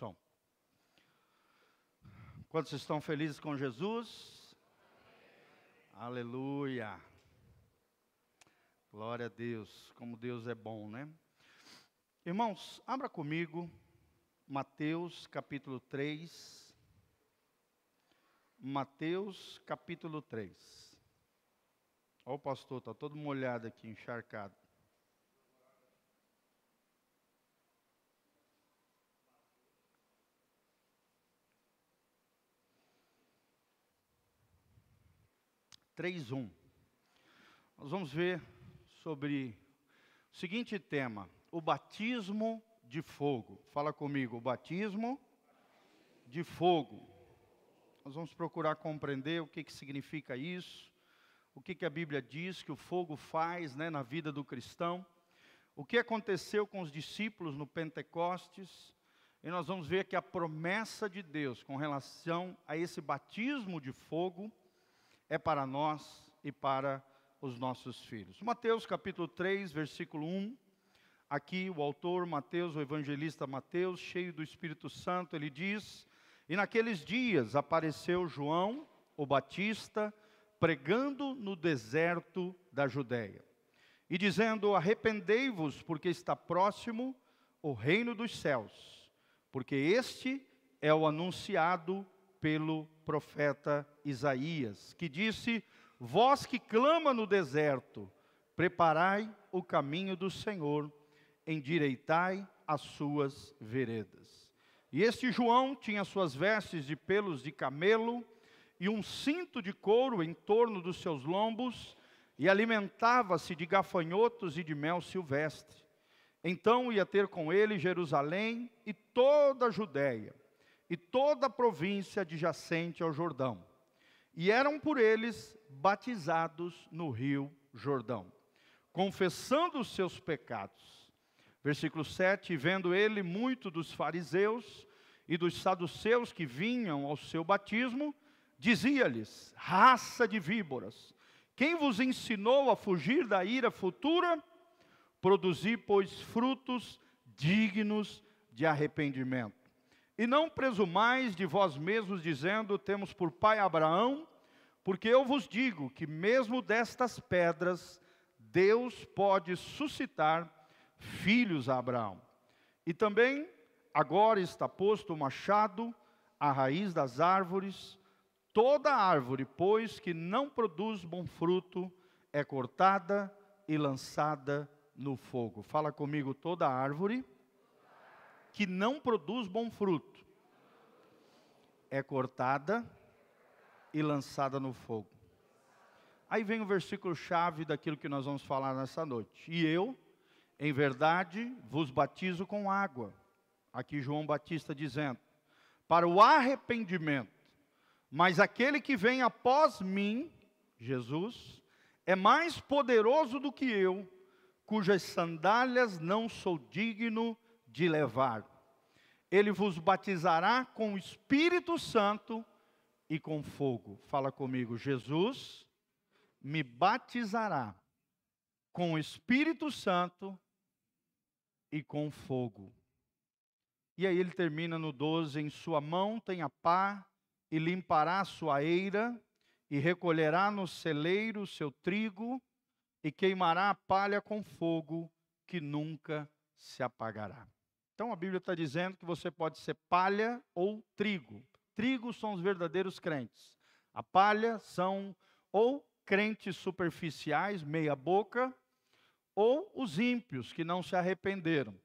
som. Quantos estão felizes com Jesus? Aleluia! Glória a Deus, como Deus é bom, né? Irmãos, abra comigo Mateus capítulo 3. Mateus capítulo 3. Olha o pastor, está todo molhado aqui, encharcado. 3.1. Nós vamos ver sobre o seguinte tema: o batismo de fogo. Fala comigo, o batismo de fogo. Nós vamos procurar compreender o que, que significa isso, o que, que a Bíblia diz que o fogo faz né, na vida do cristão, o que aconteceu com os discípulos no Pentecostes. E nós vamos ver que a promessa de Deus com relação a esse batismo de fogo é para nós e para os nossos filhos. Mateus capítulo 3, versículo 1. Aqui o autor Mateus, o evangelista Mateus, cheio do Espírito Santo, ele diz: E naqueles dias apareceu João, o Batista, pregando no deserto da Judéia, e dizendo: Arrependei-vos, porque está próximo o reino dos céus, porque este é o anunciado pelo profeta Isaías, que disse: Vós que clama no deserto, preparai o caminho do Senhor, endireitai as suas veredas. E este João tinha suas vestes de pelos de camelo e um cinto de couro em torno dos seus lombos, e alimentava-se de gafanhotos e de mel silvestre. Então ia ter com ele Jerusalém e toda a Judéia e toda a província adjacente ao Jordão, e eram por eles batizados no rio Jordão, confessando os seus pecados. Versículo 7: Vendo ele muito dos fariseus e dos saduceus que vinham ao seu batismo, dizia-lhes: Raça de víboras, quem vos ensinou a fugir da ira futura? Produzi, pois, frutos dignos de arrependimento. E não presumais de vós mesmos, dizendo: Temos por pai Abraão, porque eu vos digo que, mesmo destas pedras, Deus pode suscitar filhos a Abraão. E também, agora está posto o machado à raiz das árvores, toda árvore, pois, que não produz bom fruto, é cortada e lançada no fogo. Fala comigo, toda árvore que não produz bom fruto é cortada e lançada no fogo. Aí vem o versículo chave daquilo que nós vamos falar nessa noite. E eu, em verdade, vos batizo com água. Aqui João Batista dizendo: para o arrependimento. Mas aquele que vem após mim, Jesus, é mais poderoso do que eu, cujas sandálias não sou digno de de levar. Ele vos batizará com o Espírito Santo e com fogo. Fala comigo, Jesus me batizará com o Espírito Santo e com fogo. E aí ele termina no 12: em sua mão tem a pá, e limpará a sua eira, e recolherá no celeiro o seu trigo, e queimará a palha com fogo, que nunca se apagará. Então a Bíblia está dizendo que você pode ser palha ou trigo. Trigo são os verdadeiros crentes. A palha são ou crentes superficiais, meia boca, ou os ímpios que não se arrependeram.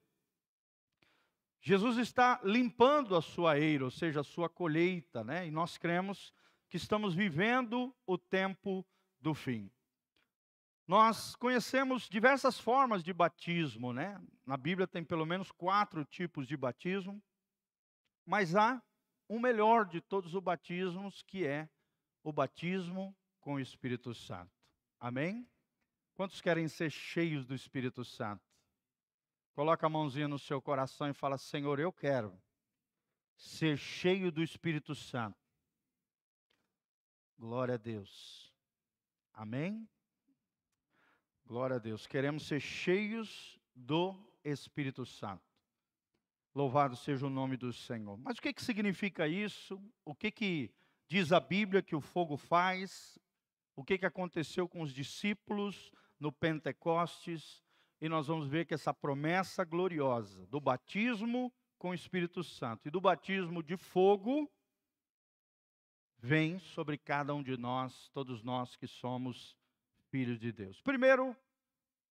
Jesus está limpando a sua eira, ou seja, a sua colheita, né? E nós cremos que estamos vivendo o tempo do fim. Nós conhecemos diversas formas de batismo, né? Na Bíblia tem pelo menos quatro tipos de batismo, mas há o um melhor de todos os batismos, que é o batismo com o Espírito Santo. Amém? Quantos querem ser cheios do Espírito Santo? Coloca a mãozinha no seu coração e fala: Senhor, eu quero ser cheio do Espírito Santo. Glória a Deus. Amém? Glória a Deus. Queremos ser cheios do Espírito Santo. Louvado seja o nome do Senhor. Mas o que, que significa isso? O que, que diz a Bíblia que o fogo faz? O que, que aconteceu com os discípulos no Pentecostes? E nós vamos ver que essa promessa gloriosa do batismo com o Espírito Santo e do batismo de fogo vem sobre cada um de nós, todos nós que somos Espírito de Deus. Primeiro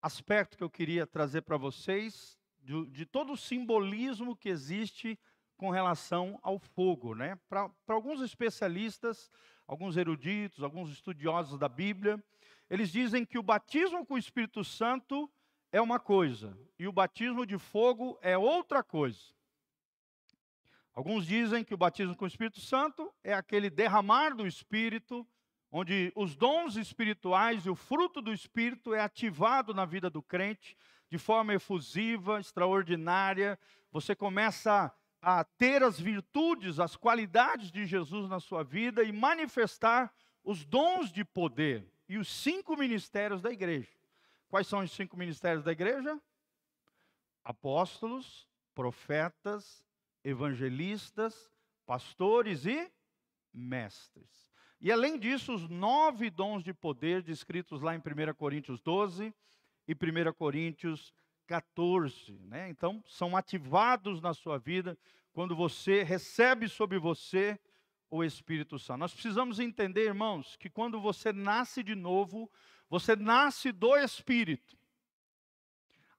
aspecto que eu queria trazer para vocês, de, de, todo o simbolismo que existe com relação ao fogo. Né? Para alguns especialistas, alguns eruditos, alguns estudiosos da Bíblia, eles dizem que o batismo com o Espírito Santo é uma coisa e o batismo de fogo é outra coisa. Alguns dizem que o batismo com o Espírito Santo é aquele derramar do Espírito onde os dons espirituais e o fruto do espírito é ativado na vida do crente de forma efusiva, extraordinária. Você começa a ter as virtudes, as qualidades de Jesus na sua vida e manifestar os dons de poder e os cinco ministérios da igreja. Quais são os cinco ministérios da igreja? Apóstolos, profetas, evangelistas, pastores e mestres. E além disso, os nove dons de poder descritos lá em 1 Coríntios 12 e 1 Coríntios 14. Né? Então, são ativados na sua vida quando você recebe sobre você o Espírito Santo. Nós precisamos entender, irmãos, que quando você nasce de novo, você nasce do Espírito.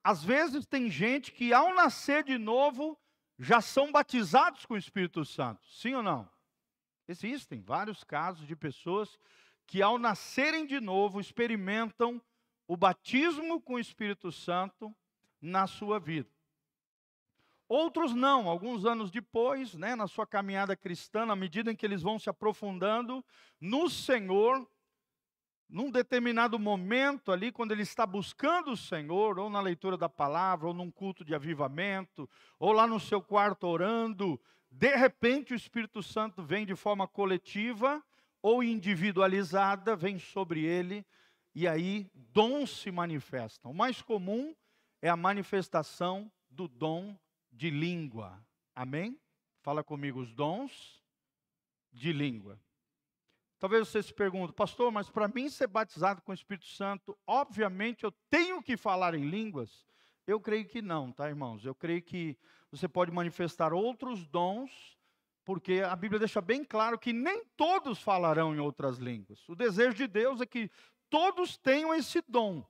Às vezes tem gente que ao nascer de novo já são batizados com o Espírito Santo, sim ou não? Existem vários casos de pessoas que, ao nascerem de novo, experimentam o batismo com o Espírito Santo na sua vida. Outros não, alguns anos depois, né, na sua caminhada cristã, na medida em que eles vão se aprofundando no Senhor, num determinado momento ali, quando ele está buscando o Senhor, ou na leitura da palavra, ou num culto de avivamento, ou lá no seu quarto orando, de repente, o Espírito Santo vem de forma coletiva ou individualizada, vem sobre ele, e aí dons se manifestam. O mais comum é a manifestação do dom de língua. Amém? Fala comigo os dons de língua. Talvez você se pergunte, pastor, mas para mim ser batizado com o Espírito Santo, obviamente eu tenho que falar em línguas? Eu creio que não, tá, irmãos? Eu creio que você pode manifestar outros dons, porque a Bíblia deixa bem claro que nem todos falarão em outras línguas. O desejo de Deus é que todos tenham esse dom.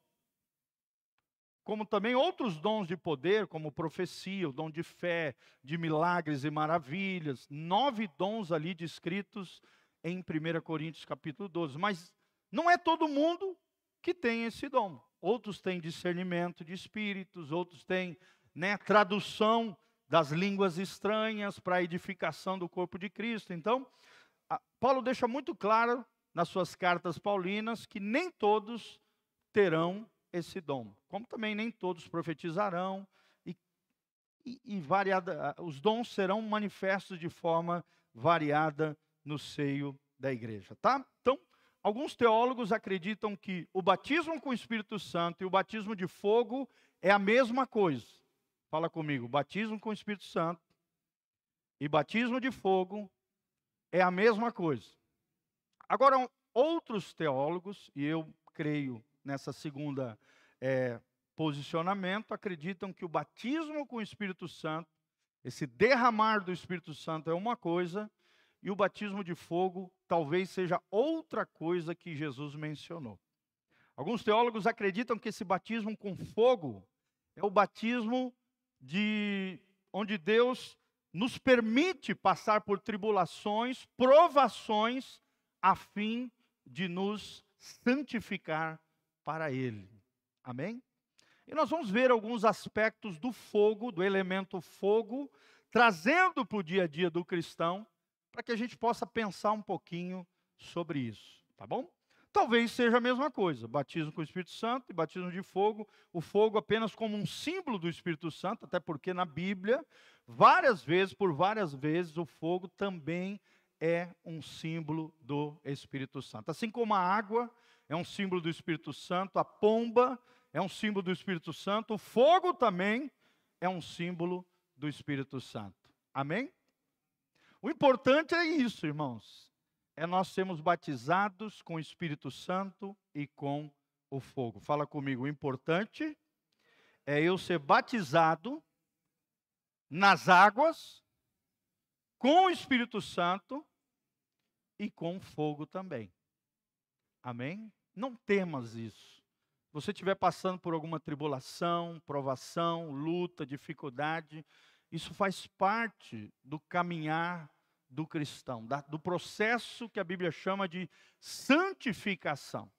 Como também outros dons de poder, como profecia, o dom de fé, de milagres e maravilhas, nove dons ali descritos em 1 Coríntios capítulo 12. Mas não é todo mundo que tem esse dom. Outros têm discernimento de espíritos, outros têm né, tradução das línguas estranhas para a edificação do corpo de Cristo. Então, Paulo deixa muito claro nas suas cartas paulinas que nem todos terão esse dom, como também nem todos profetizarão, e, e, e variada, os dons serão manifestos de forma variada no seio da igreja, tá? Então, alguns teólogos acreditam que o batismo com o Espírito Santo e o batismo de fogo é a mesma coisa. Fala comigo, batismo com o Espírito Santo e batismo de fogo é a mesma coisa. Agora, outros teólogos, e eu creio nessa segunda é, posicionamento, acreditam que o batismo com o Espírito Santo, esse derramar do Espírito Santo é uma coisa, e o batismo de fogo talvez seja outra coisa que Jesus mencionou. Alguns teólogos acreditam que esse batismo com fogo é o batismo de onde Deus nos permite passar por tribulações, provações, a fim de nos santificar para Ele. Amém? E nós vamos ver alguns aspectos do fogo, do elemento fogo, trazendo para o dia a dia do cristão, para que a gente possa pensar um pouquinho sobre isso, tá bom? Talvez seja a mesma coisa, batismo com o Espírito Santo e batismo de fogo, o fogo apenas como um símbolo do Espírito Santo, até porque na Bíblia, várias vezes, por várias vezes, o fogo também é um símbolo do Espírito Santo. Assim como a água é um símbolo do Espírito Santo, a pomba é um símbolo do Espírito Santo, o fogo também é um símbolo do Espírito Santo. Amém? O importante é isso, irmãos é nós sermos batizados com o Espírito Santo e com o fogo. Fala comigo, o importante é eu ser batizado nas águas com o Espírito Santo e com o fogo também. Amém? Não temas isso. Se você estiver passando por alguma tribulação, provação, luta, dificuldade, isso faz parte do caminhar do cristão, da, do processo que a Bíblia chama de santificação.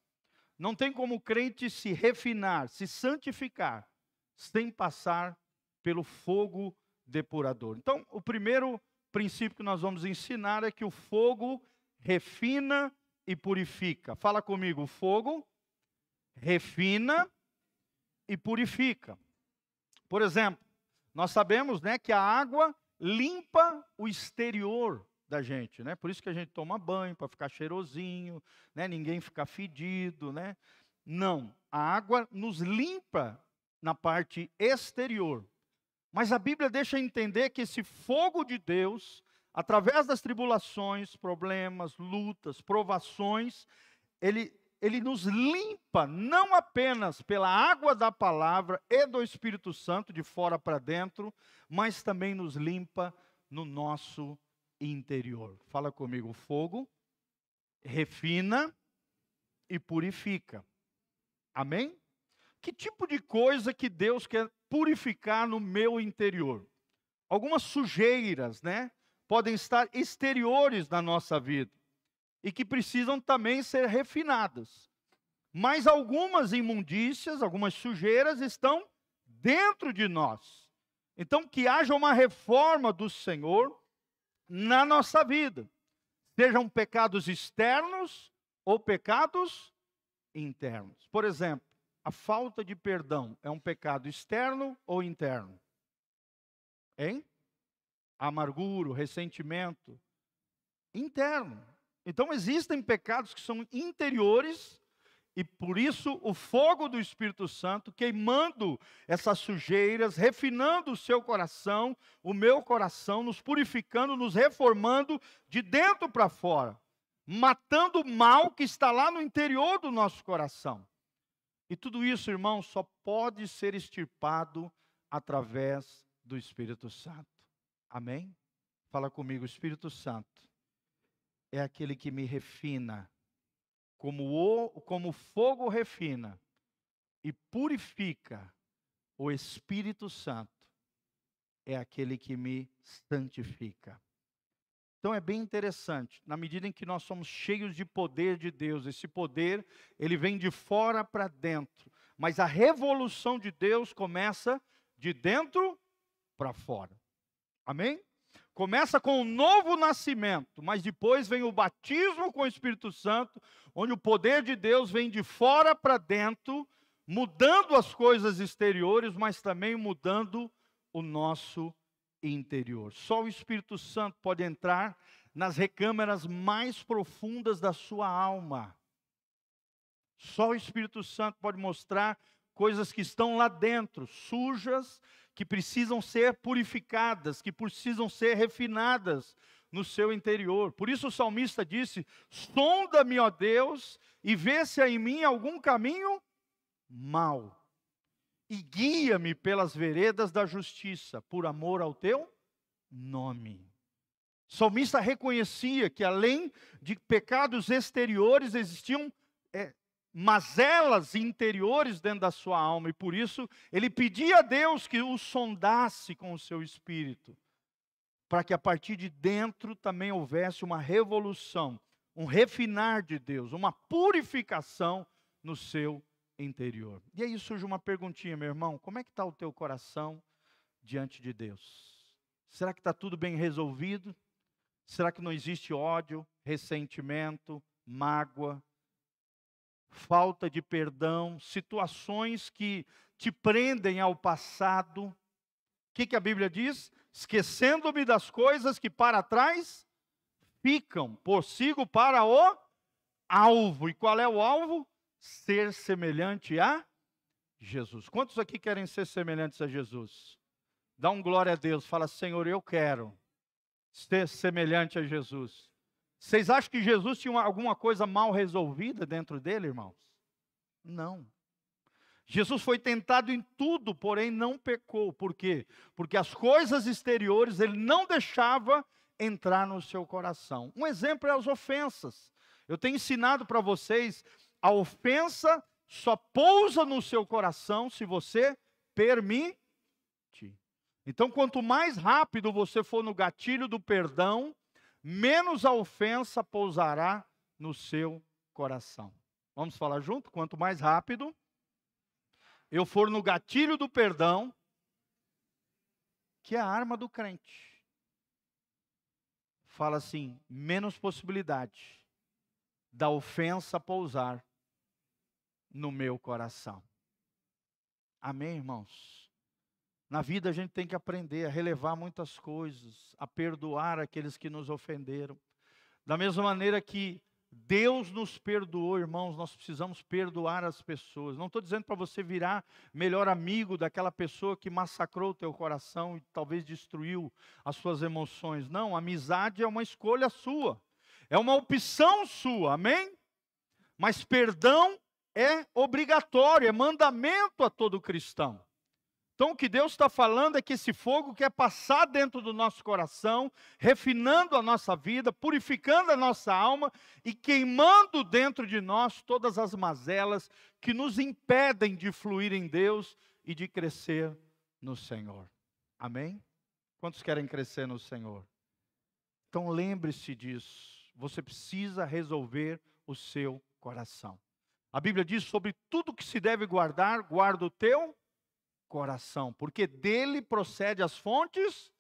Não tem como o crente se refinar, se santificar, sem passar pelo fogo depurador. Então, o primeiro princípio que nós vamos ensinar é que o fogo refina e purifica. Fala comigo, o fogo refina e purifica. Por exemplo, nós sabemos, né, que a água limpa o exterior da gente, né? Por isso que a gente toma banho para ficar cheirosinho, né? Ninguém ficar fedido, né? Não, a água nos limpa na parte exterior. Mas a Bíblia deixa entender que esse fogo de Deus, através das tribulações, problemas, lutas, provações, ele ele nos limpa não apenas pela água da palavra e do Espírito Santo de fora para dentro, mas também nos limpa no nosso interior. Fala comigo, fogo refina e purifica. Amém? Que tipo de coisa que Deus quer purificar no meu interior? Algumas sujeiras, né? Podem estar exteriores da nossa vida e que precisam também ser refinadas. Mas algumas imundícias, algumas sujeiras estão dentro de nós. Então, que haja uma reforma do Senhor na nossa vida, sejam pecados externos ou pecados internos. Por exemplo, a falta de perdão é um pecado externo ou interno? Hein? Amargura, ressentimento. Interno. Então existem pecados que são interiores e por isso o fogo do Espírito Santo queimando essas sujeiras, refinando o seu coração, o meu coração, nos purificando, nos reformando de dentro para fora, matando o mal que está lá no interior do nosso coração. E tudo isso, irmão, só pode ser extirpado através do Espírito Santo. Amém? Fala comigo, Espírito Santo é aquele que me refina, como o como fogo refina e purifica o Espírito Santo, é aquele que me santifica. Então é bem interessante, na medida em que nós somos cheios de poder de Deus, esse poder, ele vem de fora para dentro, mas a revolução de Deus começa de dentro para fora. Amém? Começa com o um novo nascimento, mas depois vem o batismo com o Espírito Santo, onde o poder de Deus vem de fora para dentro, mudando as coisas exteriores, mas também mudando o nosso interior. Só o Espírito Santo pode entrar nas recâmaras mais profundas da sua alma. Só o Espírito Santo pode mostrar coisas que estão lá dentro, sujas, que precisam ser purificadas, que precisam ser refinadas no seu interior. Por isso o salmista disse: Sonda-me, ó Deus, e vê se há em mim algum caminho mau, e guia-me pelas veredas da justiça, por amor ao teu nome. O salmista reconhecia que além de pecados exteriores existiam é, mazelas interiores dentro da sua alma, e por isso ele pedia a Deus que o sondasse com o seu espírito, para que a partir de dentro também houvesse uma revolução, um refinar de Deus, uma purificação no seu interior. E aí surge uma perguntinha, meu irmão: como é que está o teu coração diante de Deus? Será que está tudo bem resolvido? Será que não existe ódio, ressentimento, mágoa, falta de perdão, situações que te prendem ao passado. O que, que a Bíblia diz? Esquecendo-me das coisas que para trás ficam, prossigo para o alvo. E qual é o alvo? Ser semelhante a Jesus. Quantos aqui querem ser semelhantes a Jesus? Dá um glória a Deus, fala: Senhor, eu quero ser semelhante a Jesus. Vocês acham que Jesus tinha alguma coisa mal resolvida dentro dele, irmãos? Não. Jesus foi tentado em tudo, porém não pecou. Por quê? Porque as coisas exteriores ele não deixava entrar no seu coração. Um exemplo é as ofensas. Eu tenho ensinado para vocês, a ofensa só pousa no seu coração se você permite. Então, quanto mais rápido você for no gatilho do perdão, menos a ofensa pousará no seu coração. Vamos falar junto? Quanto mais rápido eu for no gatilho do perdão, que é a arma do crente. Fala assim: menos possibilidade da ofensa pousar no meu coração. Amém, irmãos? Na vida a gente tem que aprender a relevar muitas coisas, a perdoar aqueles que nos ofenderam. Da mesma maneira que Deus nos perdoou, irmãos, nós precisamos perdoar as pessoas. Não estou dizendo para você virar melhor amigo daquela pessoa que massacrou o teu coração e talvez destruiu as suas emoções. Não, amizade é uma escolha sua, é uma opção sua, amém? Mas perdão é obrigatório, é mandamento a todo cristão. Então, o que Deus está falando é que esse fogo quer passar dentro do nosso coração, refinando a nossa vida, purificando a nossa alma e queimando dentro de nós todas as mazelas que nos impedem de fluir em Deus e de crescer no Senhor. Amém? Quantos querem crescer no Senhor? Então, lembre-se disso. Você precisa resolver o seu coração. A Bíblia diz sobre tudo que se deve guardar, guarda o teu coração, porque dele procede as fontes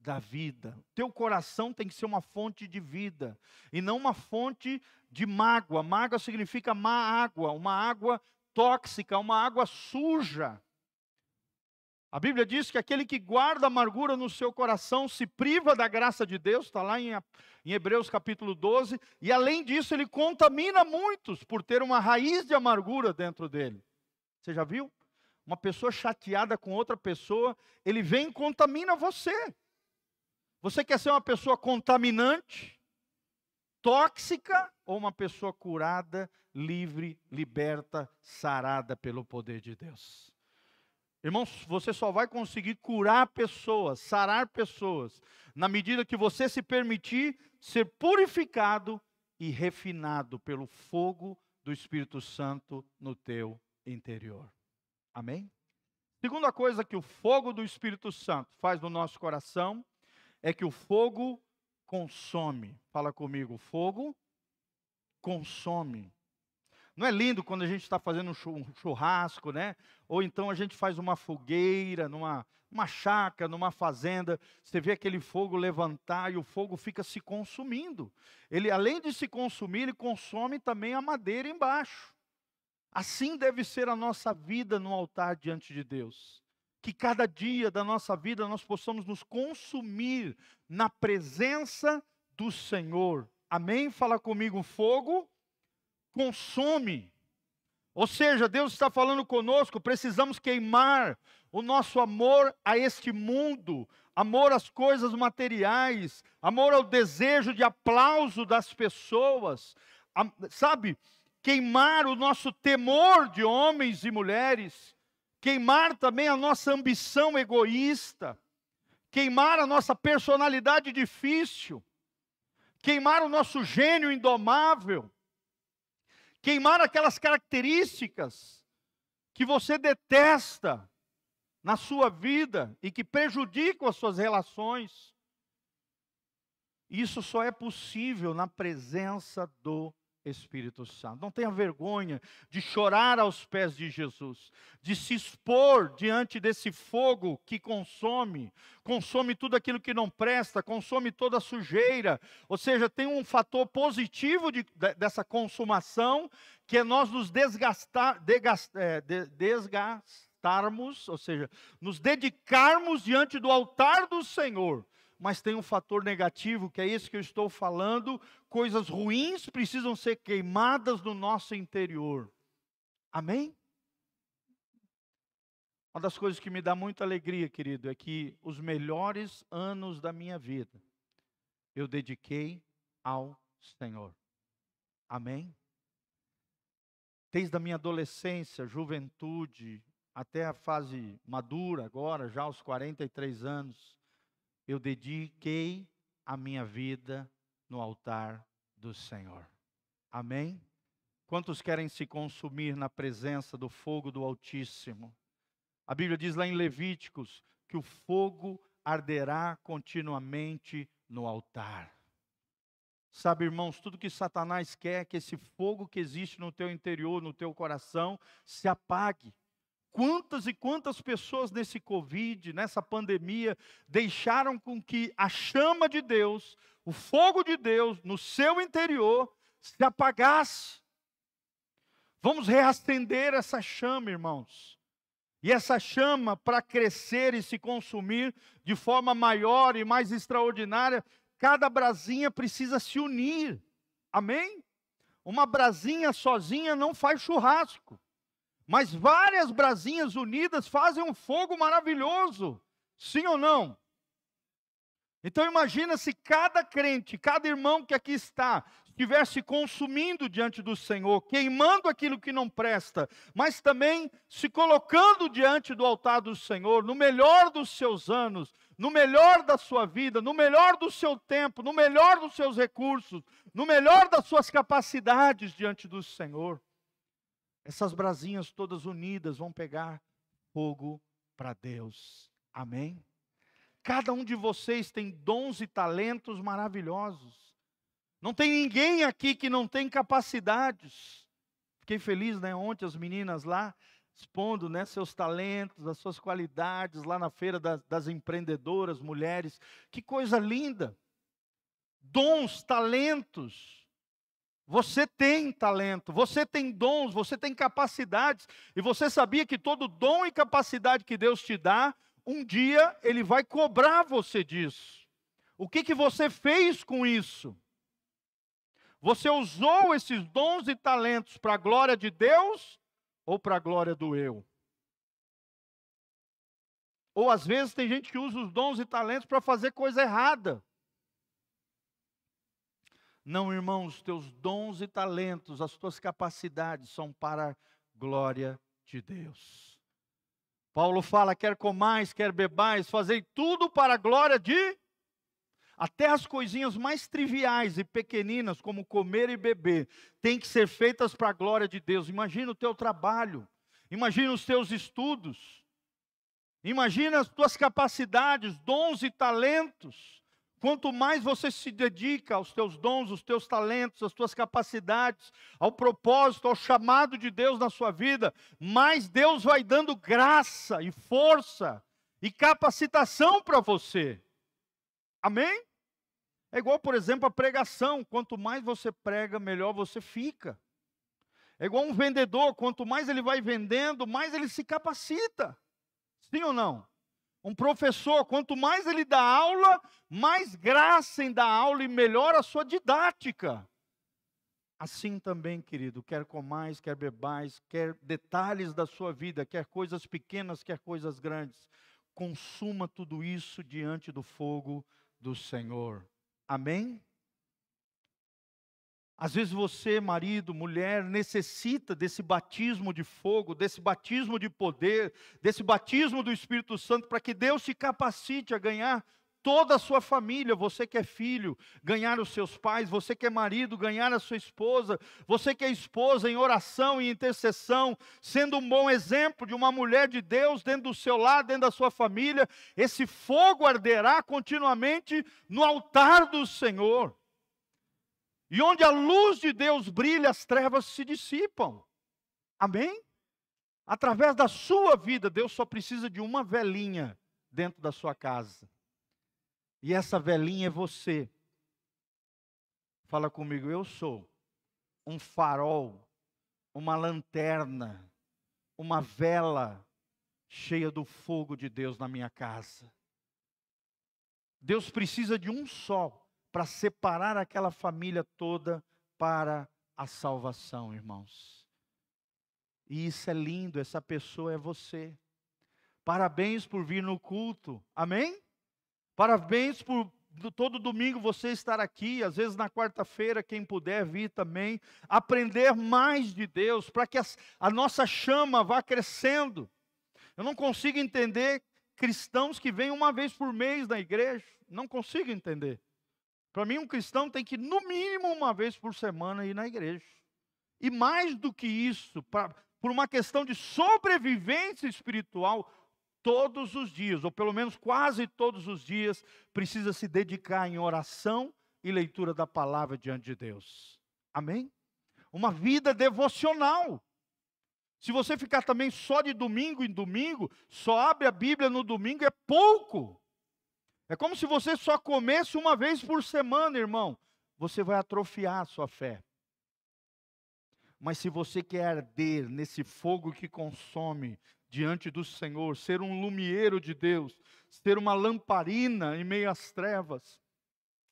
da vida. Teu coração tem que ser uma fonte de vida e não uma fonte de mágoa. Mágoa significa má água, uma água tóxica, uma água suja. A Bíblia diz que aquele que guarda amargura no seu coração se priva da graça de Deus, está lá em, em Hebreus capítulo 12, e além disso ele contamina muitos por ter uma raiz de amargura dentro dele. Você já viu? uma pessoa chateada com outra pessoa, ele vem e contamina você. Você quer ser uma pessoa contaminante, tóxica, ou uma pessoa curada, livre, liberta, sarada pelo poder de Deus? Irmãos, você só vai conseguir curar pessoas, sarar pessoas, na medida que você se permitir ser purificado e refinado pelo fogo do Espírito Santo no teu interior. Amém? Segunda coisa que o fogo do Espírito Santo faz no nosso coração é que o fogo consome. Fala comigo, fogo consome. Não é lindo quando a gente está fazendo um churrasco, né? Ou então a gente faz uma fogueira, numa uma chácara, numa fazenda. Você vê aquele fogo levantar e o fogo fica se consumindo. Ele, além de se consumir, ele consome também a madeira embaixo. Assim deve ser a nossa vida no altar diante de Deus. Que cada dia da nossa vida nós possamos nos consumir na presença do Senhor. Amém? Fala comigo, fogo consome. Ou seja, Deus está falando conosco, precisamos queimar o nosso amor a este mundo, amor às coisas materiais, amor ao desejo de aplauso das pessoas. A, sabe? queimar o nosso temor de homens e mulheres, queimar também a nossa ambição egoísta, queimar a nossa personalidade difícil, queimar o nosso gênio indomável, queimar aquelas características que você detesta na sua vida e que prejudicam as suas relações. Isso só é possível na presença do Espírito Santo. Não tenha vergonha de chorar aos pés de Jesus, de se expor diante desse fogo que consome, consome tudo aquilo que não presta, consome toda a sujeira. Ou seja, tem um fator positivo de, de, dessa consumação, que é nós nos desgastar, é, de, desgastarmos, ou seja, nos dedicarmos diante do altar do Senhor mas tem um fator negativo, que é esse que eu estou falando. Coisas ruins precisam ser queimadas no nosso interior. Amém? Uma das coisas que me dá muita alegria, querido, é que os melhores anos da minha vida eu dediquei ao Senhor. Amém? Desde a minha adolescência, juventude, até a fase madura, agora, já aos 43 anos, eu dediquei a minha vida no altar do Senhor. Amém? Quantos querem se consumir na presença do fogo do Altíssimo? A Bíblia diz lá em Levíticos que o fogo arderá continuamente no altar. Sabe, irmãos, tudo que Satanás quer é que esse fogo que existe no teu interior, no teu coração, se apague. Quantas e quantas pessoas nesse Covid, nessa pandemia, deixaram com que a chama de Deus, o fogo de Deus no seu interior se apagasse? Vamos reacender essa chama, irmãos. E essa chama, para crescer e se consumir de forma maior e mais extraordinária, cada brasinha precisa se unir. Amém? Uma brasinha sozinha não faz churrasco. Mas várias brasinhas unidas fazem um fogo maravilhoso, sim ou não? Então imagina se cada crente, cada irmão que aqui está, estivesse consumindo diante do Senhor, queimando aquilo que não presta, mas também se colocando diante do altar do Senhor, no melhor dos seus anos, no melhor da sua vida, no melhor do seu tempo, no melhor dos seus recursos, no melhor das suas capacidades diante do Senhor. Essas brasinhas todas unidas vão pegar fogo para Deus. Amém? Cada um de vocês tem dons e talentos maravilhosos. Não tem ninguém aqui que não tem capacidades. Fiquei feliz, né? Ontem as meninas lá expondo né, seus talentos, as suas qualidades lá na feira das, das empreendedoras, mulheres. Que coisa linda! Dons, talentos. Você tem talento, você tem dons, você tem capacidades, e você sabia que todo dom e capacidade que Deus te dá, um dia ele vai cobrar você disso. O que, que você fez com isso? Você usou esses dons e talentos para a glória de Deus ou para a glória do eu? Ou às vezes tem gente que usa os dons e talentos para fazer coisa errada. Não, irmãos, teus dons e talentos, as tuas capacidades são para a glória de Deus. Paulo fala: quer comais, quer bebais, fazei tudo para a glória de. Até as coisinhas mais triviais e pequeninas, como comer e beber, têm que ser feitas para a glória de Deus. Imagina o teu trabalho, imagina os teus estudos, imagina as tuas capacidades, dons e talentos. Quanto mais você se dedica aos teus dons, os teus talentos, as tuas capacidades, ao propósito, ao chamado de Deus na sua vida, mais Deus vai dando graça e força e capacitação para você. Amém? É igual, por exemplo, a pregação. Quanto mais você prega, melhor você fica. É igual um vendedor, quanto mais ele vai vendendo, mais ele se capacita. Sim ou não? Um professor, quanto mais ele dá aula, mais graça em dar aula e melhor a sua didática. Assim também, querido, quer comais, quer bebais, quer detalhes da sua vida, quer coisas pequenas, quer coisas grandes, consuma tudo isso diante do fogo do Senhor. Amém? Às vezes você, marido, mulher, necessita desse batismo de fogo, desse batismo de poder, desse batismo do Espírito Santo, para que Deus te capacite a ganhar toda a sua família, você que é filho, ganhar os seus pais, você que é marido, ganhar a sua esposa, você que é esposa em oração e intercessão, sendo um bom exemplo de uma mulher de Deus dentro do seu lar, dentro da sua família, esse fogo arderá continuamente no altar do Senhor. E onde a luz de Deus brilha, as trevas se dissipam. Amém? Através da sua vida, Deus só precisa de uma velhinha dentro da sua casa. E essa velhinha é você. Fala comigo, eu sou um farol, uma lanterna, uma vela cheia do fogo de Deus na minha casa. Deus precisa de um sol para separar aquela família toda para a salvação, irmãos. E isso é lindo, essa pessoa é você. Parabéns por vir no culto, amém? Parabéns por todo domingo você estar aqui, às vezes na quarta-feira, quem puder vir também, aprender mais de Deus, para que a, a nossa chama vá crescendo. Eu não consigo entender cristãos que vêm uma vez por mês na igreja, não consigo entender. Para mim, um cristão tem que, no mínimo, uma vez por semana ir na igreja. E mais do que isso, pra, por uma questão de sobrevivência espiritual, todos os dias, ou pelo menos quase todos os dias, precisa se dedicar em oração e leitura da palavra diante de Deus. Amém? Uma vida devocional. Se você ficar também só de domingo em domingo, só abre a Bíblia no domingo, é pouco. É como se você só comesse uma vez por semana, irmão. Você vai atrofiar a sua fé. Mas se você quer arder nesse fogo que consome diante do Senhor, ser um lumieiro de Deus, ser uma lamparina em meio às trevas,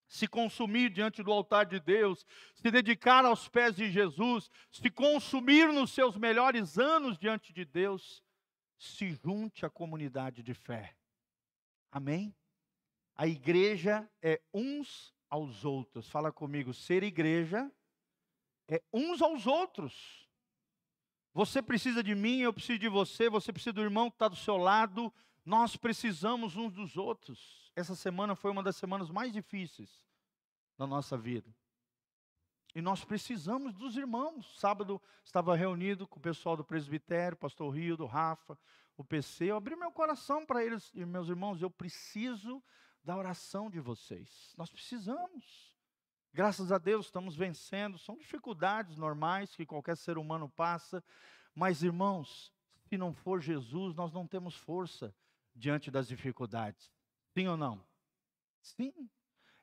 se consumir diante do altar de Deus, se dedicar aos pés de Jesus, se consumir nos seus melhores anos diante de Deus, se junte à comunidade de fé. Amém? A igreja é uns aos outros. Fala comigo, ser igreja é uns aos outros. Você precisa de mim, eu preciso de você, você precisa do irmão que está do seu lado. Nós precisamos uns dos outros. Essa semana foi uma das semanas mais difíceis da nossa vida. E nós precisamos dos irmãos. Sábado estava reunido com o pessoal do presbitério, pastor Rio, do Rafa, o PC. Eu abri meu coração para eles, e meus irmãos, eu preciso da oração de vocês. Nós precisamos. Graças a Deus estamos vencendo. São dificuldades normais que qualquer ser humano passa. Mas, irmãos, se não for Jesus, nós não temos força diante das dificuldades. Sim ou não? Sim.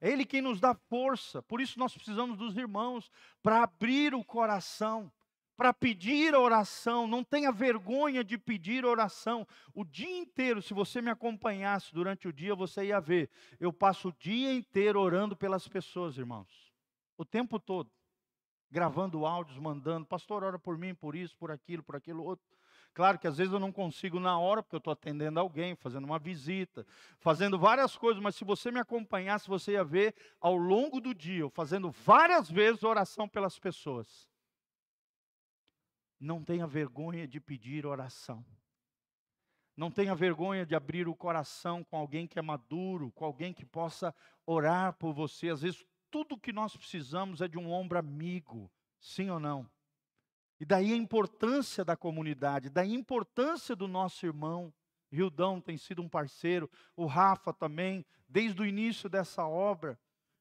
É Ele quem nos dá força. Por isso nós precisamos dos irmãos para abrir o coração para pedir oração, não tenha vergonha de pedir oração. O dia inteiro, se você me acompanhasse durante o dia, você ia ver. Eu passo o dia inteiro orando pelas pessoas, irmãos. O tempo todo. Gravando áudios, mandando, pastor, ora por mim, por isso, por aquilo, por aquilo outro. Claro que às vezes eu não consigo na hora, porque eu estou atendendo alguém, fazendo uma visita, fazendo várias coisas, mas se você me acompanhasse, você ia ver ao longo do dia, eu fazendo várias vezes oração pelas pessoas. Não tenha vergonha de pedir oração. Não tenha vergonha de abrir o coração com alguém que é maduro, com alguém que possa orar por você. Às vezes, tudo que nós precisamos é de um ombro amigo, sim ou não? E daí a importância da comunidade, daí a importância do nosso irmão. Rildão tem sido um parceiro, o Rafa também, desde o início dessa obra.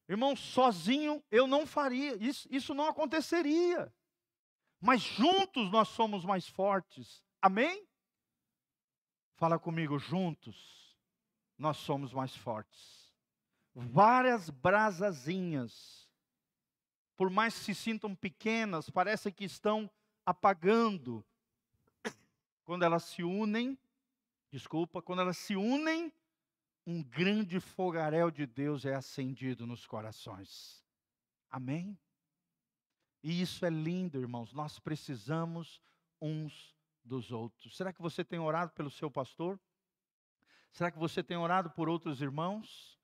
Irmão, sozinho eu não faria, isso, isso não aconteceria mas juntos nós somos mais fortes. Amém? Fala comigo, juntos nós somos mais fortes. Várias brasazinhas, por mais que se sintam pequenas, parece que estão apagando. Quando elas se unem, desculpa, quando elas se unem, um grande fogaréu de Deus é acendido nos corações. Amém? E isso é lindo, irmãos. Nós precisamos uns dos outros. Será que você tem orado pelo seu pastor? Será que você tem orado por outros irmãos?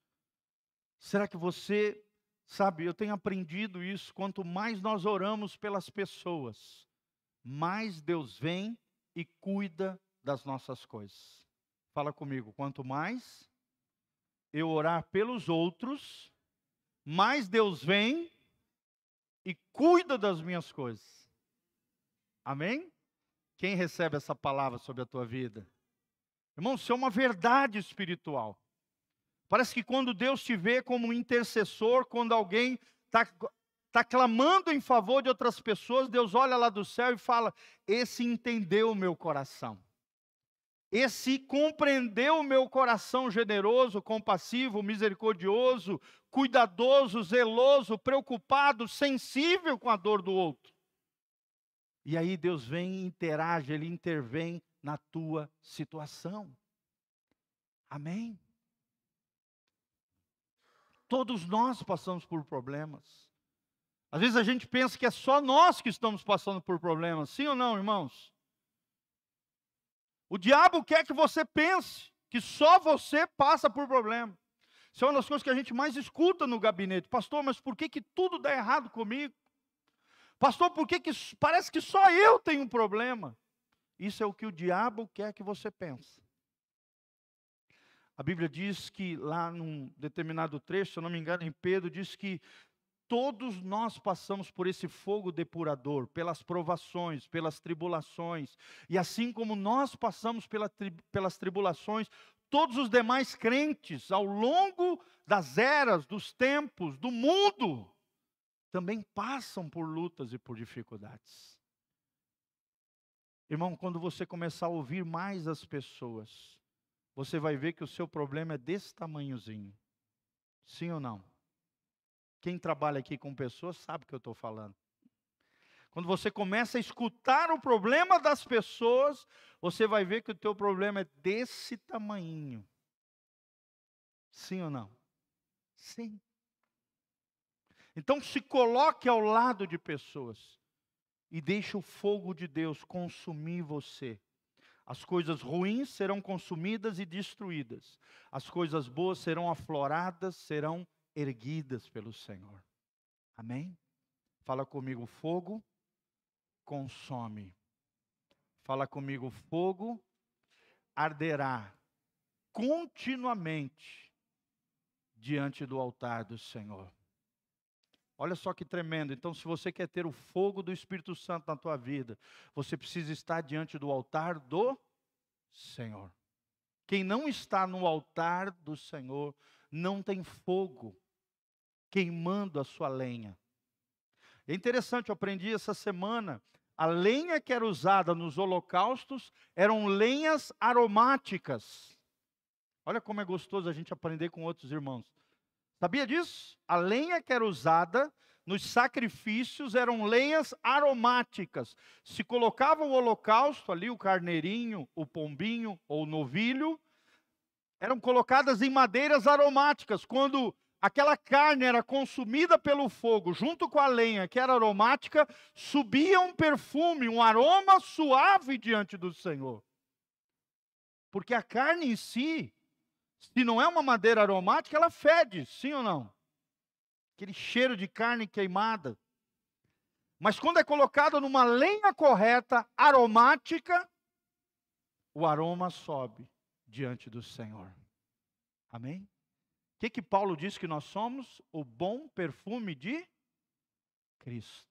Será que você, sabe, eu tenho aprendido isso, quanto mais nós oramos pelas pessoas, mais Deus vem e cuida das nossas coisas. Fala comigo, quanto mais eu orar pelos outros, mais Deus vem e cuida das minhas coisas. Amém? Quem recebe essa palavra sobre a tua vida? Irmão, isso é uma verdade espiritual. Parece que quando Deus te vê como um intercessor, quando alguém está tá clamando em favor de outras pessoas, Deus olha lá do céu e fala: Esse entendeu o meu coração. Esse compreendeu o meu coração generoso, compassivo, misericordioso, cuidadoso, zeloso, preocupado, sensível com a dor do outro. E aí Deus vem e interage, ele intervém na tua situação. Amém? Todos nós passamos por problemas. Às vezes a gente pensa que é só nós que estamos passando por problemas, sim ou não, irmãos? O diabo quer que você pense que só você passa por problema. Isso é uma das coisas que a gente mais escuta no gabinete. Pastor, mas por que, que tudo dá errado comigo? Pastor, por que, que parece que só eu tenho um problema? Isso é o que o diabo quer que você pense. A Bíblia diz que lá num determinado trecho, se eu não me engano, em Pedro, diz que Todos nós passamos por esse fogo depurador, pelas provações, pelas tribulações. E assim como nós passamos pela tri, pelas tribulações, todos os demais crentes, ao longo das eras, dos tempos, do mundo, também passam por lutas e por dificuldades. Irmão, quando você começar a ouvir mais as pessoas, você vai ver que o seu problema é desse tamanhozinho. Sim ou não? Quem trabalha aqui com pessoas sabe o que eu estou falando. Quando você começa a escutar o problema das pessoas, você vai ver que o teu problema é desse tamanho. Sim ou não? Sim. Então se coloque ao lado de pessoas e deixe o fogo de Deus consumir você. As coisas ruins serão consumidas e destruídas. As coisas boas serão afloradas, serão erguidas pelo Senhor. Amém? Fala comigo, fogo consome. Fala comigo, fogo arderá continuamente diante do altar do Senhor. Olha só que tremendo. Então, se você quer ter o fogo do Espírito Santo na tua vida, você precisa estar diante do altar do Senhor. Quem não está no altar do Senhor não tem fogo queimando a sua lenha. É interessante, eu aprendi essa semana, a lenha que era usada nos holocaustos eram lenhas aromáticas. Olha como é gostoso a gente aprender com outros irmãos. Sabia disso? A lenha que era usada nos sacrifícios eram lenhas aromáticas. Se colocava o holocausto ali, o carneirinho, o pombinho ou o novilho, eram colocadas em madeiras aromáticas. Quando aquela carne era consumida pelo fogo, junto com a lenha, que era aromática, subia um perfume, um aroma suave diante do Senhor. Porque a carne em si, se não é uma madeira aromática, ela fede, sim ou não? Aquele cheiro de carne queimada. Mas quando é colocada numa lenha correta, aromática, o aroma sobe diante do Senhor. Amém? que, que Paulo diz que nós somos? O bom perfume de Cristo.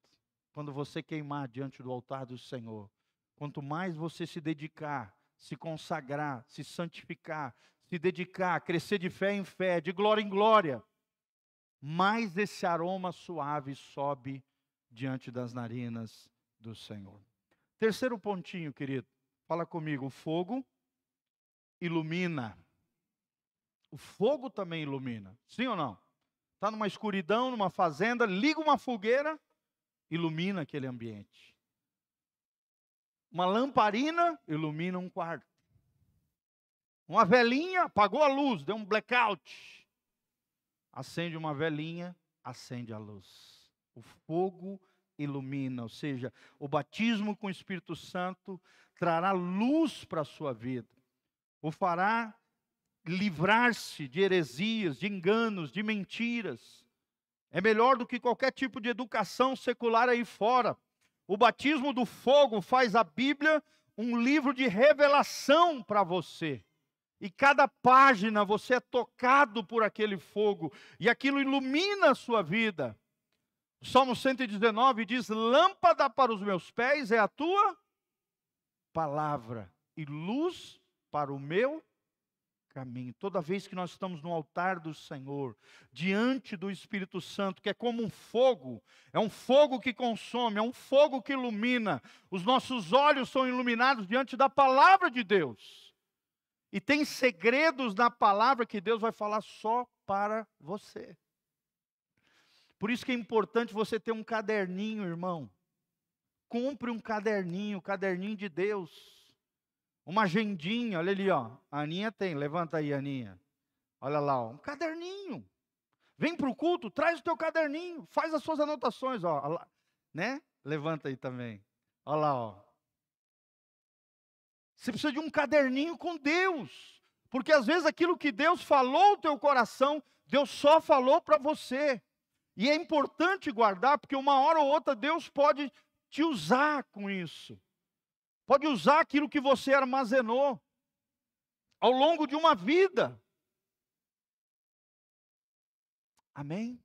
Quando você queimar diante do altar do Senhor, quanto mais você se dedicar, se consagrar, se santificar, se dedicar, crescer de fé em fé, de glória em glória, mais esse aroma suave sobe diante das narinas do Senhor. Terceiro pontinho, querido, fala comigo: o fogo ilumina o fogo também ilumina. Sim ou não? Está numa escuridão, numa fazenda, liga uma fogueira, ilumina aquele ambiente. Uma lamparina ilumina um quarto. Uma velhinha apagou a luz, deu um blackout. Acende uma velhinha, acende a luz. O fogo ilumina, ou seja, o batismo com o Espírito Santo trará luz para a sua vida. O fará livrar-se de heresias, de enganos, de mentiras. É melhor do que qualquer tipo de educação secular aí fora. O batismo do fogo faz a Bíblia um livro de revelação para você. E cada página você é tocado por aquele fogo, e aquilo ilumina a sua vida. O Salmo 119 diz: Lâmpada para os meus pés é a tua palavra, e luz para o meu caminho. Toda vez que nós estamos no altar do Senhor, diante do Espírito Santo, que é como um fogo, é um fogo que consome, é um fogo que ilumina, os nossos olhos são iluminados diante da palavra de Deus. E tem segredos na palavra que Deus vai falar só para você. Por isso que é importante você ter um caderninho, irmão. Compre um caderninho, o caderninho de Deus uma agendinha, olha ali, ó. A Aninha tem, levanta aí, Aninha. Olha lá, ó. um caderninho. Vem para o culto, traz o teu caderninho, faz as suas anotações, ó. Né? Levanta aí também. Olha lá, ó. Você precisa de um caderninho com Deus. Porque às vezes aquilo que Deus falou ao teu coração, Deus só falou para você. E é importante guardar, porque uma hora ou outra Deus pode te usar com isso pode usar aquilo que você armazenou ao longo de uma vida. Amém?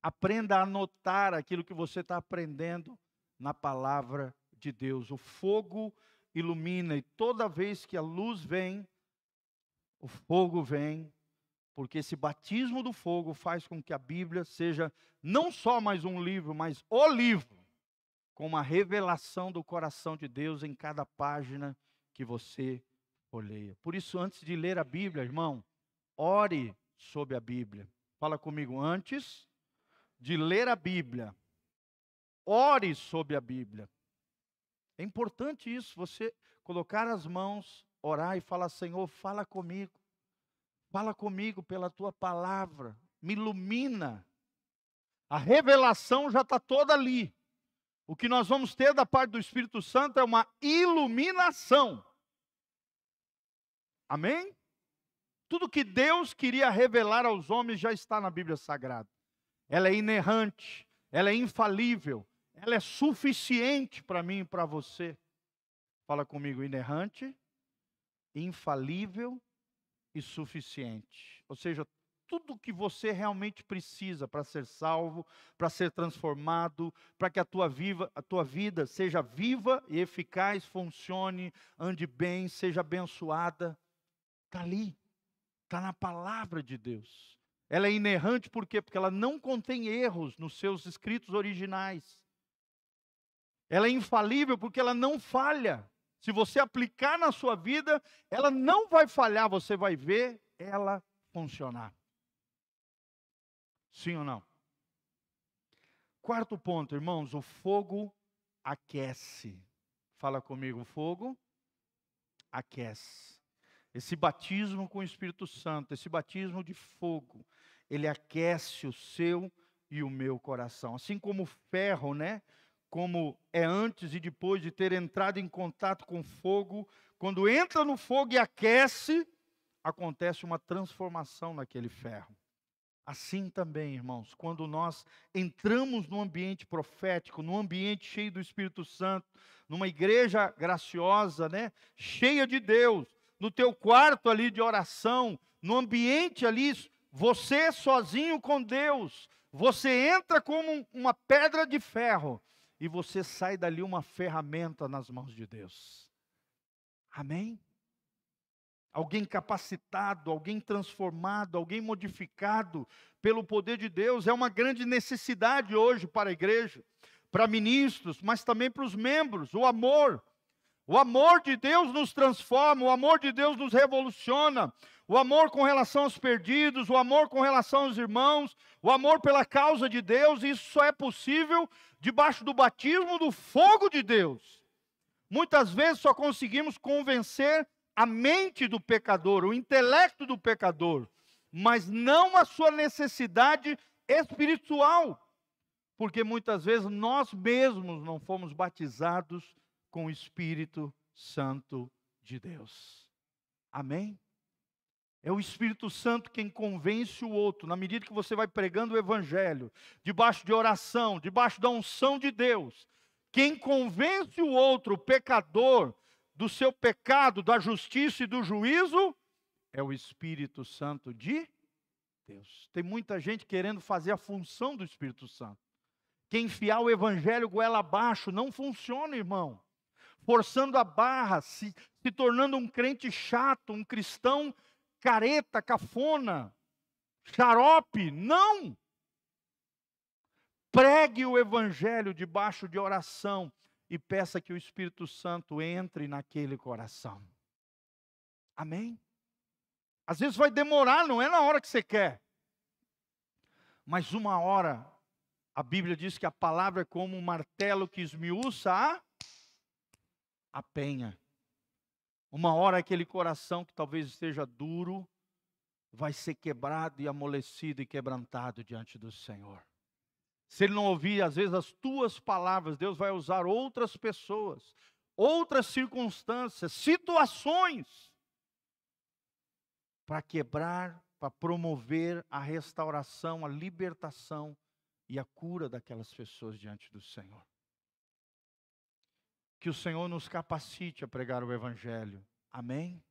Aprenda a anotar aquilo que você está aprendendo na palavra de Deus. O fogo ilumina, e toda vez que a luz vem, o fogo vem, porque esse batismo do fogo faz com que a Bíblia seja não só mais um livro, mas o livro com uma revelação do coração de Deus em cada página que você olheia. Por isso, antes de ler a Bíblia, irmão, ore sobre a Bíblia. Fala comigo, antes de ler a Bíblia, ore sobre a Bíblia. É importante isso, você colocar as mãos, orar e falar: Senhor, fala comigo, fala comigo pela tua palavra, me ilumina. A revelação já está toda ali. O que nós vamos ter da parte do Espírito Santo é uma iluminação. Amém? Tudo que Deus queria revelar aos homens já está na Bíblia Sagrada. Ela é inerrante, ela é infalível, ela é suficiente para mim e para você. Fala comigo, inerrante, infalível e suficiente. Ou seja, tudo o que você realmente precisa para ser salvo, para ser transformado, para que a tua, viva, a tua vida seja viva e eficaz, funcione, ande bem, seja abençoada. Está ali, está na palavra de Deus. Ela é inerrante por quê? Porque ela não contém erros nos seus escritos originais. Ela é infalível porque ela não falha. Se você aplicar na sua vida, ela não vai falhar, você vai ver ela funcionar. Sim ou não? Quarto ponto, irmãos, o fogo aquece. Fala comigo, fogo aquece. Esse batismo com o Espírito Santo, esse batismo de fogo, ele aquece o seu e o meu coração. Assim como o ferro, né? Como é antes e depois de ter entrado em contato com fogo, quando entra no fogo e aquece, acontece uma transformação naquele ferro. Assim também, irmãos, quando nós entramos num ambiente profético, num ambiente cheio do Espírito Santo, numa igreja graciosa, né, cheia de Deus, no teu quarto ali de oração, no ambiente ali, você sozinho com Deus, você entra como uma pedra de ferro e você sai dali uma ferramenta nas mãos de Deus. Amém? alguém capacitado, alguém transformado, alguém modificado pelo poder de Deus. É uma grande necessidade hoje para a igreja, para ministros, mas também para os membros, o amor. O amor de Deus nos transforma, o amor de Deus nos revoluciona, o amor com relação aos perdidos, o amor com relação aos irmãos, o amor pela causa de Deus, isso só é possível debaixo do batismo do fogo de Deus. Muitas vezes só conseguimos convencer a mente do pecador, o intelecto do pecador, mas não a sua necessidade espiritual. Porque muitas vezes nós mesmos não fomos batizados com o Espírito Santo de Deus. Amém? É o Espírito Santo quem convence o outro, na medida que você vai pregando o Evangelho, debaixo de oração, debaixo da unção de Deus. Quem convence o outro, o pecador, do seu pecado, da justiça e do juízo é o Espírito Santo de Deus. Tem muita gente querendo fazer a função do Espírito Santo. Quem enfiar o evangelho goela abaixo não funciona, irmão. Forçando a barra, se, se tornando um crente chato, um cristão careta, cafona, xarope. Não! Pregue o evangelho debaixo de oração, e peça que o Espírito Santo entre naquele coração. Amém? Às vezes vai demorar, não é na hora que você quer. Mas uma hora, a Bíblia diz que a palavra é como um martelo que esmiuça a, a penha. Uma hora aquele coração que talvez esteja duro vai ser quebrado e amolecido e quebrantado diante do Senhor. Se ele não ouvir, às vezes, as tuas palavras, Deus vai usar outras pessoas, outras circunstâncias, situações, para quebrar, para promover a restauração, a libertação e a cura daquelas pessoas diante do Senhor. Que o Senhor nos capacite a pregar o Evangelho. Amém?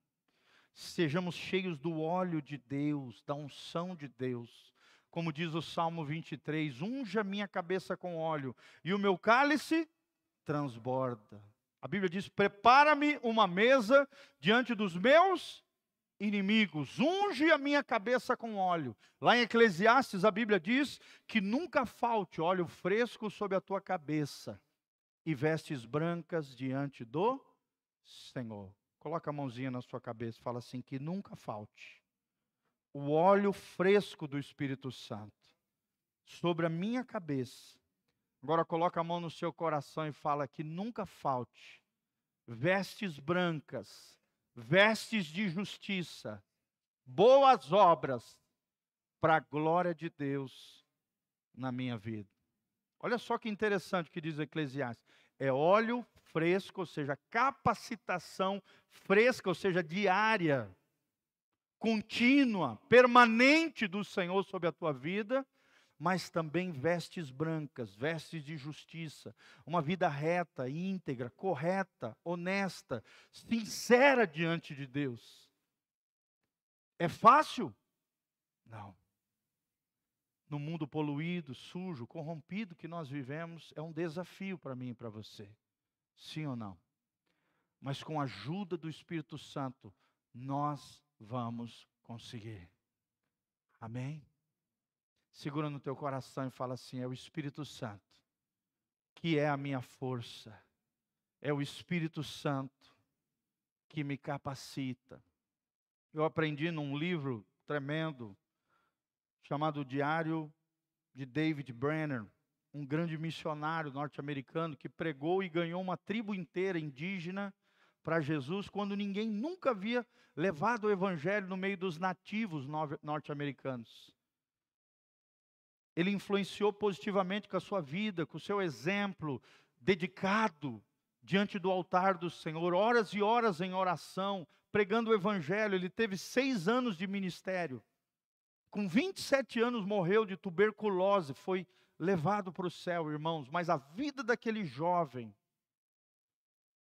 Sejamos cheios do óleo de Deus, da unção de Deus como diz o Salmo 23, unja minha cabeça com óleo e o meu cálice transborda. A Bíblia diz: prepara-me uma mesa diante dos meus inimigos, unge a minha cabeça com óleo. Lá em Eclesiastes, a Bíblia diz que nunca falte óleo fresco sobre a tua cabeça e vestes brancas diante do Senhor. Coloca a mãozinha na sua cabeça e fala assim: que nunca falte o óleo fresco do Espírito Santo sobre a minha cabeça. Agora coloca a mão no seu coração e fala que nunca falte vestes brancas, vestes de justiça, boas obras para a glória de Deus na minha vida. Olha só que interessante que diz Eclesiastes. É óleo fresco, ou seja, capacitação fresca, ou seja, diária contínua, permanente do Senhor sobre a tua vida, mas também vestes brancas, vestes de justiça, uma vida reta, íntegra, correta, honesta, sincera diante de Deus. É fácil? Não. No mundo poluído, sujo, corrompido que nós vivemos, é um desafio para mim e para você. Sim ou não? Mas com a ajuda do Espírito Santo, nós vamos conseguir. Amém? Segura no teu coração e fala assim: é o Espírito Santo que é a minha força, é o Espírito Santo que me capacita. Eu aprendi num livro tremendo chamado Diário de David Brenner, um grande missionário norte-americano que pregou e ganhou uma tribo inteira indígena para Jesus quando ninguém nunca havia levado o evangelho no meio dos nativos norte-americanos. Ele influenciou positivamente com a sua vida, com o seu exemplo, dedicado diante do altar do Senhor, horas e horas em oração, pregando o Evangelho. Ele teve seis anos de ministério. Com 27 anos morreu de tuberculose, foi levado para o céu, irmãos. Mas a vida daquele jovem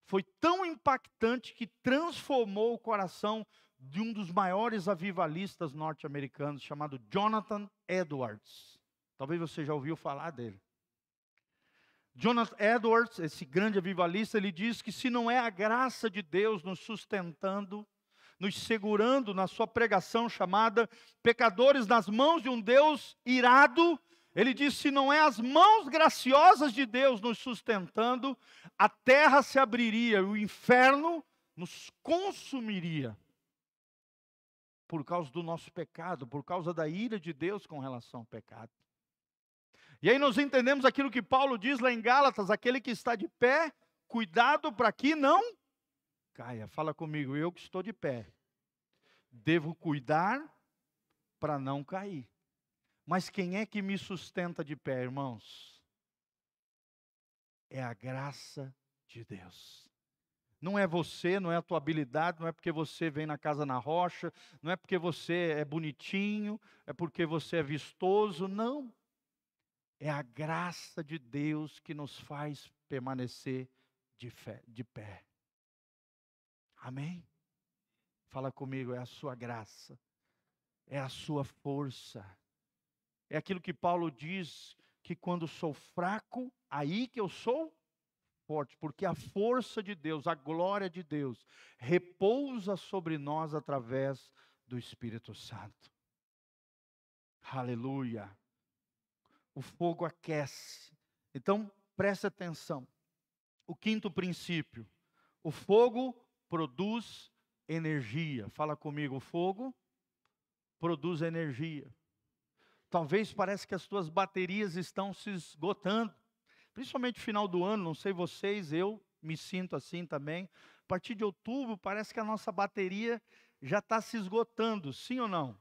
foi tão impactante que transformou o coração de um dos maiores avivalistas norte-americanos, chamado Jonathan Edwards. Talvez você já ouviu falar dele. Jonathan Edwards, esse grande avivalista, ele diz que se não é a graça de Deus nos sustentando, nos segurando na sua pregação chamada Pecadores nas mãos de um Deus irado, ele diz: se não é as mãos graciosas de Deus nos sustentando, a terra se abriria, o inferno nos consumiria. Por causa do nosso pecado, por causa da ira de Deus com relação ao pecado. E aí nós entendemos aquilo que Paulo diz lá em Gálatas: aquele que está de pé, cuidado para que não caia. Fala comigo, eu que estou de pé, devo cuidar para não cair. Mas quem é que me sustenta de pé, irmãos? É a graça de Deus. Não é você, não é a tua habilidade, não é porque você vem na casa na rocha, não é porque você é bonitinho, é porque você é vistoso, não. É a graça de Deus que nos faz permanecer de, fé, de pé. Amém? Fala comigo, é a sua graça, é a sua força é aquilo que Paulo diz que quando sou fraco, aí que eu sou forte, porque a força de Deus, a glória de Deus, repousa sobre nós através do Espírito Santo. Aleluia. O fogo aquece. Então, preste atenção. O quinto princípio: o fogo produz energia. Fala comigo, o fogo produz energia. Talvez pareça que as tuas baterias estão se esgotando. Principalmente no final do ano, não sei vocês, eu me sinto assim também. A partir de outubro, parece que a nossa bateria já está se esgotando, sim ou não?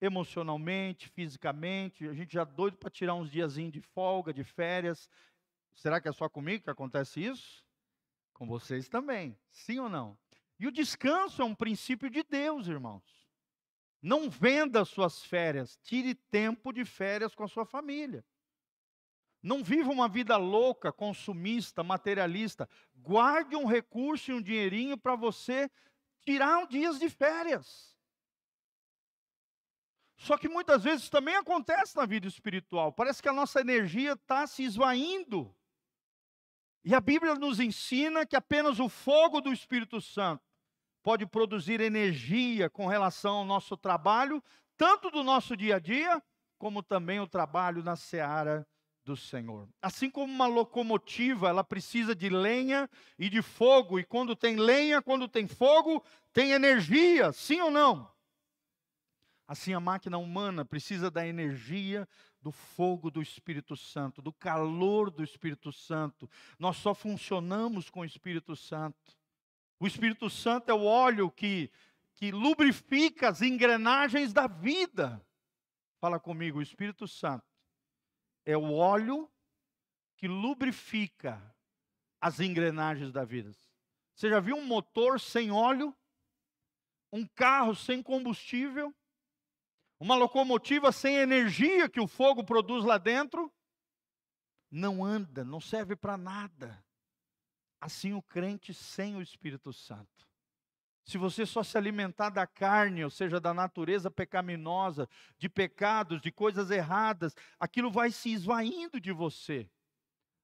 Emocionalmente, fisicamente, a gente já é doido para tirar uns diazinhos de folga, de férias. Será que é só comigo que acontece isso? Com vocês também, sim ou não? E o descanso é um princípio de Deus, irmãos. Não venda suas férias, tire tempo de férias com a sua família. Não viva uma vida louca, consumista, materialista. Guarde um recurso e um dinheirinho para você tirar um dias de férias. Só que muitas vezes também acontece na vida espiritual. Parece que a nossa energia está se esvaindo. E a Bíblia nos ensina que apenas o fogo do Espírito Santo pode produzir energia com relação ao nosso trabalho, tanto do nosso dia a dia, como também o trabalho na seara do Senhor. Assim como uma locomotiva, ela precisa de lenha e de fogo, e quando tem lenha, quando tem fogo, tem energia, sim ou não? Assim a máquina humana precisa da energia do fogo do Espírito Santo, do calor do Espírito Santo. Nós só funcionamos com o Espírito Santo. O Espírito Santo é o óleo que, que lubrifica as engrenagens da vida. Fala comigo, o Espírito Santo é o óleo que lubrifica as engrenagens da vida. Você já viu um motor sem óleo? Um carro sem combustível? Uma locomotiva sem energia que o fogo produz lá dentro? Não anda, não serve para nada. Assim o crente sem o Espírito Santo. Se você só se alimentar da carne, ou seja, da natureza pecaminosa, de pecados, de coisas erradas, aquilo vai se esvaindo de você.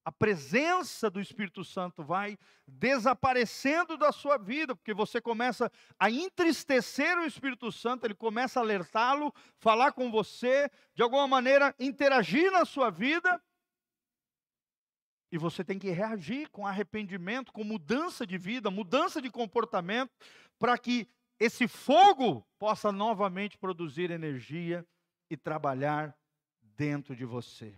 A presença do Espírito Santo vai desaparecendo da sua vida, porque você começa a entristecer o Espírito Santo, ele começa a alertá-lo, falar com você, de alguma maneira interagir na sua vida, e você tem que reagir com arrependimento, com mudança de vida, mudança de comportamento, para que esse fogo possa novamente produzir energia e trabalhar dentro de você.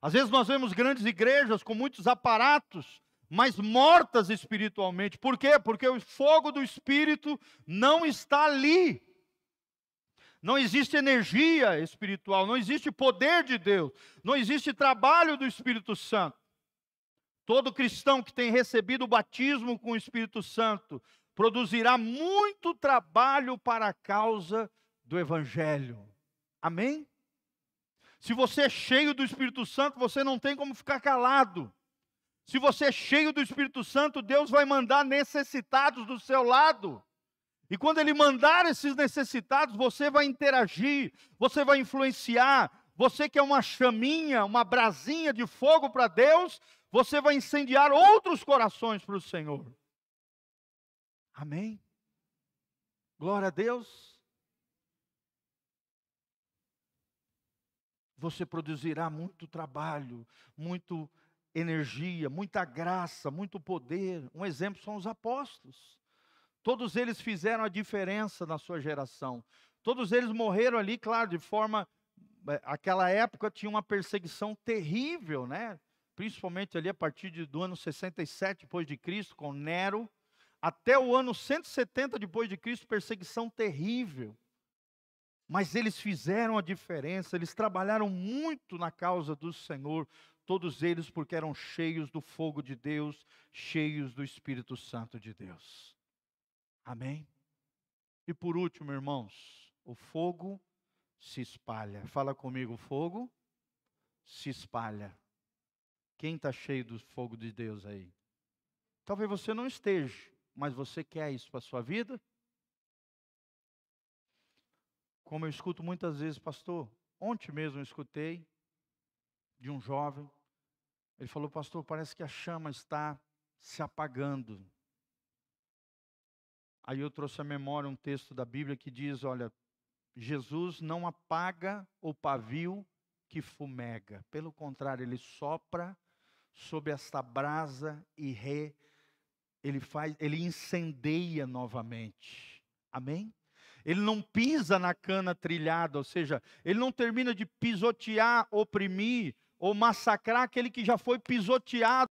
Às vezes nós vemos grandes igrejas com muitos aparatos, mas mortas espiritualmente. Por quê? Porque o fogo do espírito não está ali. Não existe energia espiritual, não existe poder de Deus, não existe trabalho do Espírito Santo. Todo cristão que tem recebido o batismo com o Espírito Santo produzirá muito trabalho para a causa do Evangelho. Amém? Se você é cheio do Espírito Santo, você não tem como ficar calado. Se você é cheio do Espírito Santo, Deus vai mandar necessitados do seu lado. E quando Ele mandar esses necessitados, você vai interagir, você vai influenciar. Você que é uma chaminha, uma brasinha de fogo para Deus, você vai incendiar outros corações para o Senhor. Amém? Glória a Deus. Você produzirá muito trabalho, muito energia, muita graça, muito poder. Um exemplo são os apóstolos. Todos eles fizeram a diferença na sua geração. Todos eles morreram ali, claro, de forma. É, aquela época tinha uma perseguição terrível, né? principalmente ali a partir do ano 67 depois de Cristo com Nero, até o ano 170 depois de Cristo, perseguição terrível. Mas eles fizeram a diferença, eles trabalharam muito na causa do Senhor, todos eles porque eram cheios do fogo de Deus, cheios do Espírito Santo de Deus. Amém? E por último, irmãos, o fogo se espalha. Fala comigo, o fogo se espalha. Quem está cheio do fogo de Deus aí? Talvez você não esteja, mas você quer isso para a sua vida? Como eu escuto muitas vezes, pastor, ontem mesmo eu escutei de um jovem, ele falou, pastor, parece que a chama está se apagando. Aí eu trouxe à memória um texto da Bíblia que diz: olha, Jesus não apaga o pavio que fumega, pelo contrário, ele sopra sob esta brasa e re, ele faz, ele incendeia novamente. Amém? Ele não pisa na cana trilhada, ou seja, ele não termina de pisotear, oprimir ou massacrar aquele que já foi pisoteado.